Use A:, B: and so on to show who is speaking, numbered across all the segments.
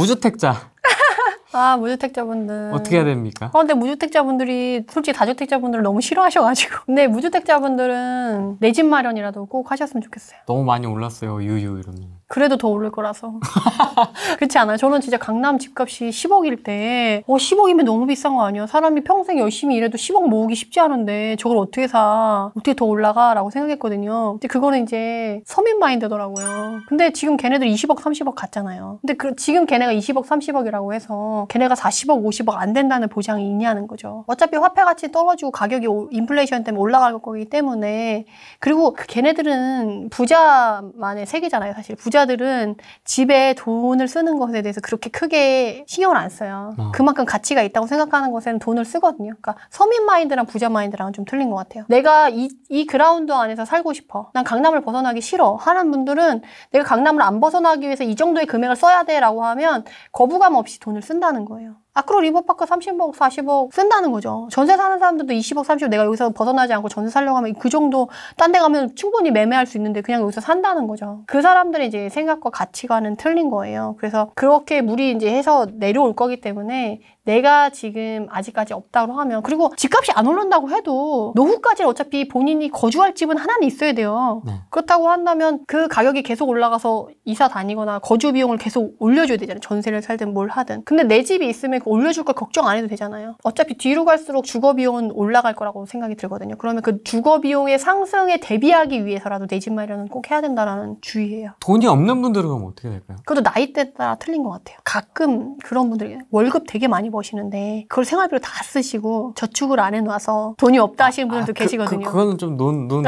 A: 무주택자.
B: 아 무주택자분들 어떻게 해야 됩니까? 아, 근데 무주택자분들이 솔직히 다주택자분들 을 너무 싫어하셔가지고 근데 무주택자분들은 내 집 마련이라도 꼭 하셨으면 좋겠어요
A: 너무 많이 올랐어요 유유 이러면
B: 그래도 더 오를 거라서. 그렇지 않아요? 저는 진짜 강남 집값이 10억일 때, 어, 10억이면 너무 비싼 거 아니야? 사람이 평생 열심히 일해도 10억 모으기 쉽지 않은데, 저걸 어떻게 사? 어떻게 더 올라가? 라고 생각했거든요. 근데 그거는 이제 서민 마인드더라고요. 근데 지금 걔네들 20억, 30억 갔잖아요. 근데 그, 지금 걔네가 20억, 30억이라고 해서, 걔네가 40억, 50억 안 된다는 보장이 있냐는 거죠. 어차피 화폐 가치 떨어지고 가격이 인플레이션 때문에 올라갈 거기 때문에, 그리고 그 걔네들은 부자만의 세계잖아요, 사실. 부자 부자들은 집에 돈을 쓰는 것에 대해서 그렇게 크게 신경을 안 써요. 어. 그만큼 가치가 있다고 생각하는 것에는 돈을 쓰거든요. 그러니까 서민 마인드랑 부자 마인드랑은 좀 틀린 것 같아요. 내가 이, 이 그라운드 안에서 살고 싶어. 난 강남을 벗어나기 싫어. 하는 분들은 내가 강남을 안 벗어나기 위해서 이 정도의 금액을 써야 돼라고 하면 거부감 없이 돈을 쓴다는 거예요. 앞으로 리버파크 30억, 40억 쓴다는 거죠. 전세 사는 사람들도 20억, 30억 내가 여기서 벗어나지 않고 전세 살려고 하면 그 정도 딴 데 가면 충분히 매매할 수 있는데 그냥 여기서 산다는 거죠. 그 사람들의 이제 생각과 가치관은 틀린 거예요. 그래서 그렇게 물이 이제 해서 내려올 거기 때문에 내가 지금 아직까지 없다고 하면 그리고 집값이 안 오른다고 해도 노후까지 는 어차피 본인이 거주할 집은 하나는 있어야 돼요. 네. 그렇다고 한다면 그 가격이 계속 올라가서 이사 다니거나 거주 비용을 계속 올려줘야 되잖아요. 전세를 살든 뭘 하든. 근데 내 집이 있으면 그 올려줄 걸 걱정 안 해도 되잖아요. 어차피 뒤로 갈수록 주거 비용은 올라갈 거라고 생각이 들거든요. 그러면 그 주거 비용의 상승에 대비하기 위해서라도 내 집 마련은 꼭 해야 된다라는 주의예요.
A: 돈이 없는 분들은 그럼 어떻게 될까요?
B: 그것도 나이대 따라 틀린 것 같아요. 가끔 그런 분들이 월급 되게 많이 많이 버시는데 그걸 생활비로 다 쓰시고 저축을 안 해놔서 돈이 없다 하시는 아, 아, 분들도 아, 계시거든요. 그, 그거는
A: 좀논 논,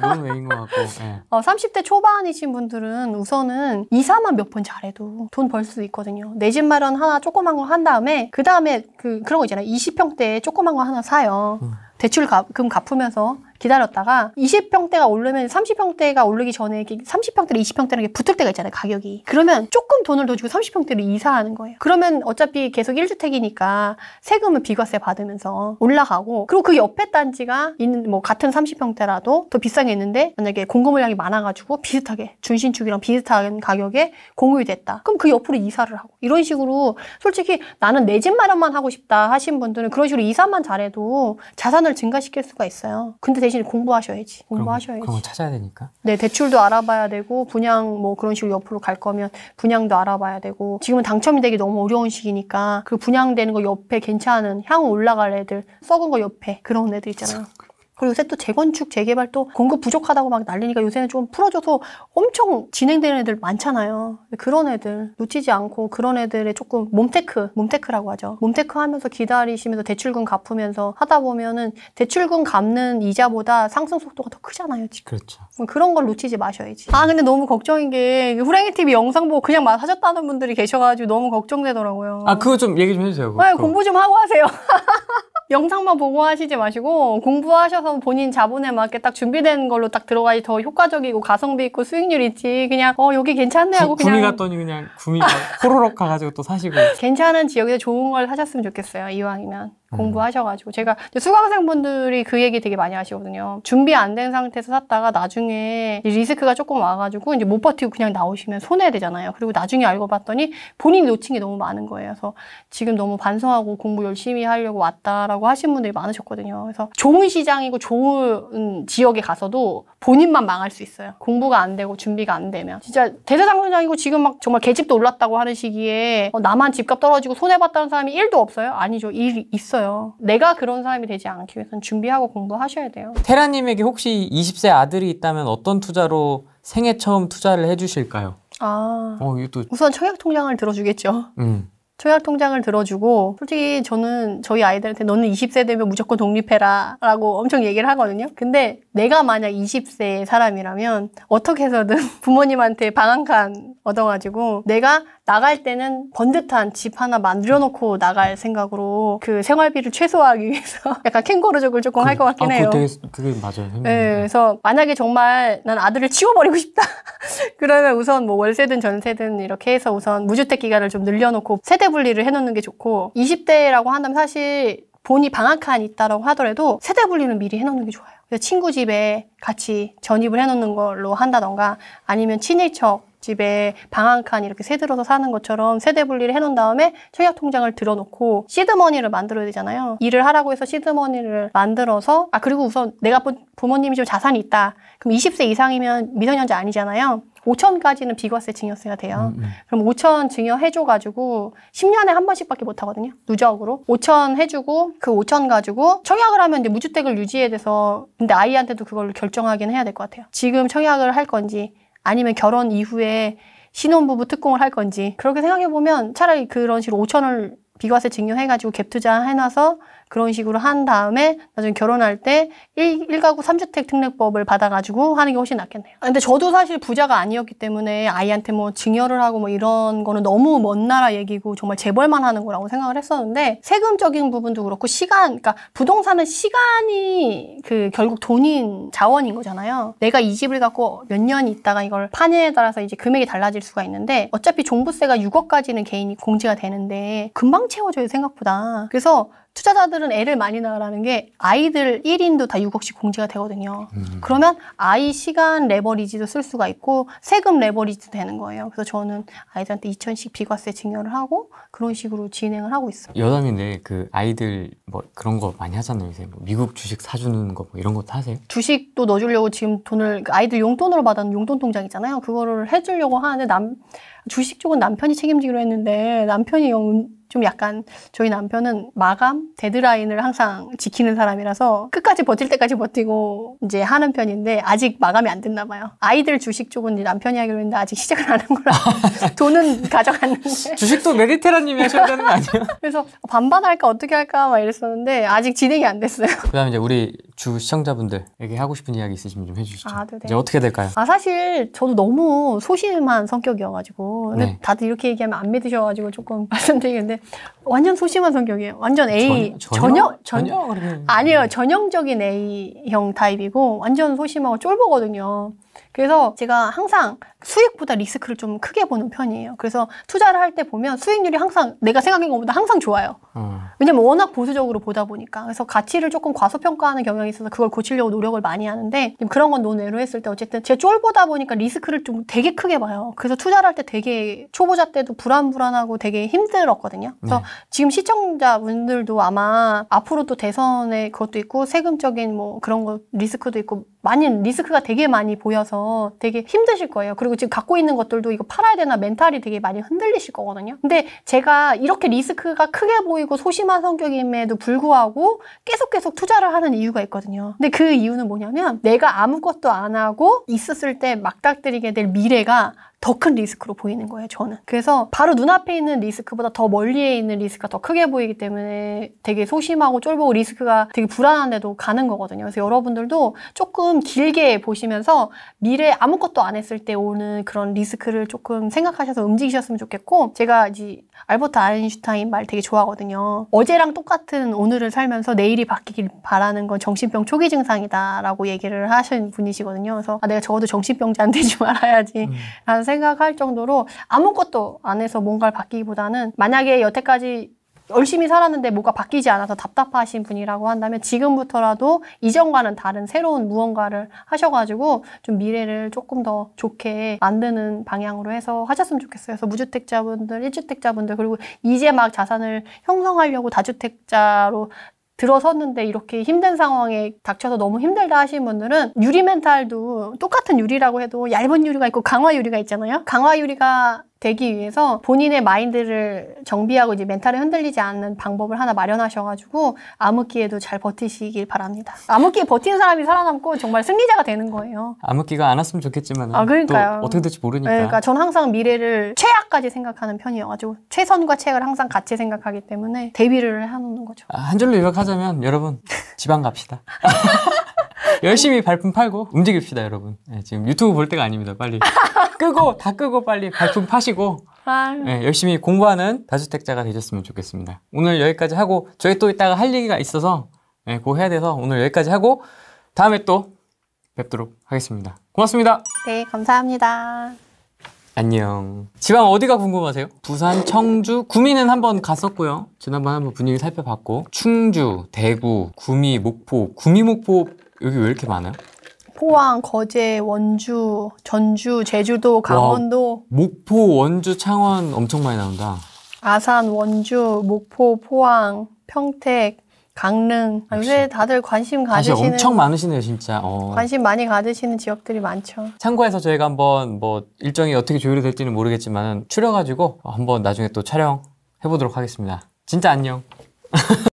A: 논 외인 것 같고. 네.
B: 어, 30대 초반이신 분들은 우선은 이사만 몇 번 잘해도 돈 벌수도 있거든요. 내 집 마련 하나 조그만 거 한 다음에 그 다음에 그 그런 거 있잖아요. 20평대에 조그만 거 하나 사요. 음. 대출금 갚으면서 기다렸다가 20평대가 오르면 30평대가 오르기 전에 30평대랑 20평대랑 붙을 때가 있잖아요 가격이 그러면 조금 돈을 더 주고 30평대로 이사하는 거예요 그러면 어차피 계속 1주택이니까 세금은 비과세 받으면서 올라가고 그리고 그 옆에 단지가 있는 뭐 같은 30평대라도 더비싸게 있는데 만약에 공급 물량이 많아가지고 비슷하게 준신축이랑 비슷한 가격에 공급이 됐다 그럼 그 옆으로 이사를 하고 이런 식으로 솔직히 나는 내 집 마련만 하고 싶다 하신 분들은 그런 식으로 이사만 잘해도 자산을 증가시킬 수가 있어요 근데 대신 대신 공부하셔야지. 공부하셔야지. 그런, 그런
A: 찾아야 되니까.
B: 네, 대출도 알아봐야 되고 분양 뭐 그런 식으로 옆으로 갈 거면 분양도 알아봐야 되고 지금은 당첨이 되기 너무 어려운 시기니까 그 분양되는 거 옆에 괜찮은 향 올라갈 애들 썩은 거 옆에 그런 애들 있잖아 그리고 요새 또 재건축, 재개발 또 공급 부족하다고 막 난리니까 요새는 좀 풀어줘서 엄청 진행되는 애들 많잖아요. 그런 애들 놓치지 않고 그런 애들의 조금 몸테크, 몸테크라고 하죠. 몸테크 하면서 기다리시면서 대출금 갚으면서 하다 보면은 대출금 갚는 이자보다 상승 속도가 더 크잖아요, 지금. 그렇죠. 그런 걸 놓치지 마셔야지. 아, 근데 너무 걱정인 게 후랭이 TV 영상 보고 그냥 막 하셨다는 분들이 계셔가지고 너무 걱정되더라고요. 아, 그거
A: 좀 얘기 좀 해주세요. 네, 공부
B: 좀 하고 하세요. 영상만 보고 하시지 마시고 공부하셔서 본인 자본에 맞게 딱 준비된 걸로 딱 들어가야 더 효과적이고 가성비 있고 수익률 있지 그냥 어 여기 괜찮네 하고 구, 그냥 구미 갔더니
A: 그냥 구미 호로록 가가지고 또 사시고
B: 괜찮은 지역에서 좋은 걸 사셨으면 좋겠어요 이왕이면 음. 공부하셔가지고 제가 수강생분들이 그 얘기 되게 많이 하시거든요. 준비 안 된 상태에서 샀다가 나중에 리스크가 조금 와가지고 이제 못 버티고 그냥 나오시면 손해 되잖아요. 그리고 나중에 알고 봤더니 본인이 놓친 게 너무 많은 거예요. 그래서 지금 너무 반성하고 공부 열심히 하려고 왔다라고 하신 분들이 많으셨거든요. 그래서 좋은 시장이고 좋은 지역에 가서도 본인만 망할 수 있어요. 공부가 안 되고 준비가 안 되면 진짜 대세상승장이고 지금 막 정말 개집도 올랐다고 하는 시기에 어, 나만 집값 떨어지고 손해 봤다는 사람이 1도 없어요? 아니죠. 일 있어요. 있어요. 내가 그런 사람이 되지 않기 위해서는 준비하고 공부하셔야 돼요.
A: 테라님에게 혹시 20세 아들이 있다면 어떤 투자로 생애 처음 투자를 해주실까요? 아, 어, 이
B: 우선 청약 통장을 들어주겠죠. 음. 청약 통장을 들어주고 솔직히 저는 저희 아이들한테 너는 20세 되면 무조건 독립해라 라고 엄청 얘기를 하거든요 근데 내가 만약 20세 사람이라면 어떻게 해서든 부모님한테 방한칸 얻어가지고 내가 나갈 때는 번듯한 집 하나 만들어놓고 나갈 생각으로 그 생활비를 최소화하기 위해서 약간 캥거루족을 조금 그, 할것 같긴 아, 해요. 그게,
A: 그게 맞아요.
B: 네, 그래서 만약에 정말 난 아들을 치워버리고 싶다. 그러면 우선 뭐 월세든 전세든 이렇게 해서 우선 무주택 기간을 좀 늘려놓고 세대 분리를 해놓는 게 좋고 20대라고 한다면 사실 본이 방학한 있다라고 하더라도 세대 분리는 미리 해놓는 게 좋아요. 친구 집에 같이 전입을 해놓는 걸로 한다던가 아니면 친일척 집에 방 한 칸 이렇게 세 들어서 사는 것처럼 세대 분리를 해놓은 다음에 청약 통장을 들어놓고 시드머니를 만들어야 되잖아요. 일을 하라고 해서 시드머니를 만들어서 아 그리고 우선 내가 부모님이 좀 자산이 있다. 그럼 20세 이상이면 미성년자 아니잖아요. 5천까지는 비과세 증여세가 돼요. 음, 음. 그럼 5천 증여 해줘가지고 10년에 한 번씩밖에 못 하거든요. 누적으로 5천 해주고 그 5천 가지고 청약을 하면 이제 무주택을 유지해야 돼서 근데 아이한테도 그걸 결정하긴 해야 될 것 같아요. 지금 청약을 할 건지 아니면 결혼 이후에 신혼부부 특공을 할 건지 그렇게 생각해 보면 차라리 그런 식으로 5천을 비과세 증여해가지고 갭 투자 해놔서 그런 식으로 한 다음에 나중에 결혼할 때 1, 1가구 3주택 특례법을 받아가지고 하는 게 훨씬 낫겠네요. 근데 저도 사실 부자가 아니었기 때문에 아이한테 뭐 증여를 하고 뭐 이런 거는 너무 먼 나라 얘기고 정말 재벌만 하는 거라고 생각을 했었는데 세금적인 부분도 그렇고 시간, 그러니까 부동산은 시간이 그 결국 돈인 자원인 거잖아요. 내가 이 집을 갖고 몇 년 있다가 이걸 판에 따라서 이제 금액이 달라질 수가 있는데 어차피 종부세가 6억까지는 개인이 공제가 되는데 금방 채워져요 생각보다. 그래서 투자자들은 애를 많이 낳으라는 게 아이들 1인도 다 6억씩 공제가 되거든요. 음. 그러면 아이 시간 레버리지도 쓸 수가 있고 세금 레버리지도 되는 거예요. 그래서 저는 아이들한테 2천씩 비과세 증여를 하고 그런 식으로 진행을 하고 있어요.
A: 여담인데 그 아이들 뭐 그런 거 많이 하잖아요. 요새 뭐 미국 주식 사주는 거 뭐 이런 것도 하세요?
B: 주식도 넣어주려고 지금 돈을 그러니까 아이들 용돈으로 받은 용돈 통장 있잖아요. 그거를 해주려고 하는데 남 주식 쪽은 남편이 책임지기로 했는데 남편이 영좀 약간 저희 남편은 마감 데드라인을 항상 지키는 사람이라서 끝까지 버틸 때까지 버티고 이제 하는 편인데 아직 마감이 안 됐나 봐요. 아이들 주식 쪽은 남편이 하기로 했는데 아직 시작을 안 한 거라 돈은 가져갔는데 주식도
A: 메리테라님이 하셔야 되는 거 아니에요?
B: 그래서 반반 할까 어떻게 할까 막 이랬었는데 아직 진행이 안 됐어요.
A: 그다음 이제 우리 주 시청자분들에게 하고 싶은 이야기 있으시면 좀 해주시죠. 아, 네네. 이제 어떻게 될까요? 아
B: 사실 저도 너무 소심한 성격이어가지고 근데 네. 다들 이렇게 얘기하면 안 믿으셔가지고 조금 말씀드리겠는데 완전 소심한 성격이에요. 완전 A 전혀 전혀, 아니에요 네. 전형적인 A형 타입이고 완전 소심하고 쫄보거든요. 그래서 제가 항상 수익보다 리스크를 좀 크게 보는 편이에요. 그래서 투자를 할 때 보면 수익률이 항상 내가 생각한 것보다 항상 좋아요. 음. 왜냐면 워낙 보수적으로 보다 보니까. 그래서 가치를 조금 과소평가하는 경향이 있어서 그걸 고치려고 노력을 많이 하는데 그런 건 논외로 했을 때 어쨌든 제 쫄보다 보니까 리스크를 좀 되게 크게 봐요. 그래서 투자를 할 때 되게 초보자 때도 불안불안하고 되게 힘들었거든요. 그래서 네. 지금 시청자분들도 아마 앞으로도 대선에 그것도 있고 세금적인 뭐 그런 거 리스크도 있고 많이 리스크가 되게 많이 보여서 되게 힘드실 거예요. 그리고 지금 갖고 있는 것들도 이거 팔아야 되나 멘탈이 되게 많이 흔들리실 거거든요. 근데 제가 이렇게 리스크가 크게 보이고 소심한 성격임에도 불구하고 계속 계속 투자를 하는 이유가 있거든요. 근데 그 이유는 뭐냐면 내가 아무것도 안 하고 있었을 때막닥뜨리게될 미래가 더큰 리스크로 보이는 거예요, 저는. 그래서 바로 눈앞에 있는 리스크보다 더 멀리에 있는 리스크가 더 크게 보이기 때문에 되게 소심하고 쫄보고 리스크가 되게 불안한데도 가는 거거든요. 그래서 여러분들도 조금 길게 보시면서 미래 에 아무것도 안 했을 때 오는 그런 리스크를 조금 생각하셔서 움직이셨으면 좋겠고 제가 이제 알버트 아인슈타인 말 되게 좋아하거든요. 어제랑 똑같은 오늘을 살면서 내일이 바뀌길 바라는 건 정신병 초기 증상이다라고 얘기를 하신 분이시거든요. 그래서 아, 내가 적어도 정신병자안 되지 말아야지 음. 라는 음. 생각 생각할 정도로 아무것도 안 해서 뭔가를 바뀌기보다는 만약에 여태까지 열심히 살았는데 뭐가 바뀌지 않아서 답답하신 분이라고 한다면 지금부터라도 이전과는 다른 새로운 무언가를 하셔가지고 좀 미래를 조금 더 좋게 만드는 방향으로 해서 하셨으면 좋겠어요. 그래서 무주택자분들, 일주택자분들 그리고 이제 막 자산을 형성하려고 다주택자로 들어섰는데 이렇게 힘든 상황에 닥쳐서 너무 힘들다 하시는 분들은 유리 멘탈도 똑같은 유리라고 해도 얇은 유리가 있고 강화 유리가 있잖아요. 강화 유리가 되기 위해서 본인의 마인드를 정비하고 이제 멘탈을 흔들리지 않는 방법을 하나 마련하셔가지고 암흑기에도 잘 버티시길 바랍니다. 암흑기 버티는 사람이 살아남고 정말 승리자가 되는 거예요.
A: 암흑기가 안 왔으면 좋겠지만 아, 그러니까요. 어떻게 될지 모르니까. 네, 그러니까
B: 전 항상 미래를 최악까지 생각하는 편이어가지고 최선과 최악을 항상 같이 생각하기 때문에 대비를 해놓는 거죠.
A: 아, 한 줄로 요약하자면 여러분 지방 갑시다. 열심히 발품 팔고 움직입시다 여러분. 네, 지금 유튜브 볼 때가 아닙니다. 빨리. 끄고 다 끄고 빨리 발품 파시고 네, 열심히 공부하는 다주택자가 되셨으면 좋겠습니다. 오늘 여기까지 하고 저희 또 이따가 할 얘기가 있어서 네, 그거 해야 돼서 오늘 여기까지 하고 다음에 또 뵙도록 하겠습니다. 고맙습니다.
B: 네, 감사합니다.
A: 안녕. 지방 어디가 궁금하세요? 부산, 청주, 구미는 한번 갔었고요. 지난번 한번 분위기 살펴봤고 충주, 대구, 구미, 목포, 구미, 목포 여기 왜 이렇게 많아요?
B: 포항, 거제, 원주, 전주, 제주도, 강원도,
A: 목포, 원주, 창원 엄청 많이 나온다.
B: 아산, 원주, 목포, 포항, 평택, 강릉. 아, 요새 다들 관심 관심 가지시는 엄청
A: 많으시네요, 진짜. 어. 관심
B: 많이 가지시는 지역들이 많죠.
A: 참고해서 저희가 한번 뭐 일정이 어떻게 조율이 될지는 모르겠지만 추려가지고 한번 나중에 또 촬영해보도록 하겠습니다. 진짜 안녕.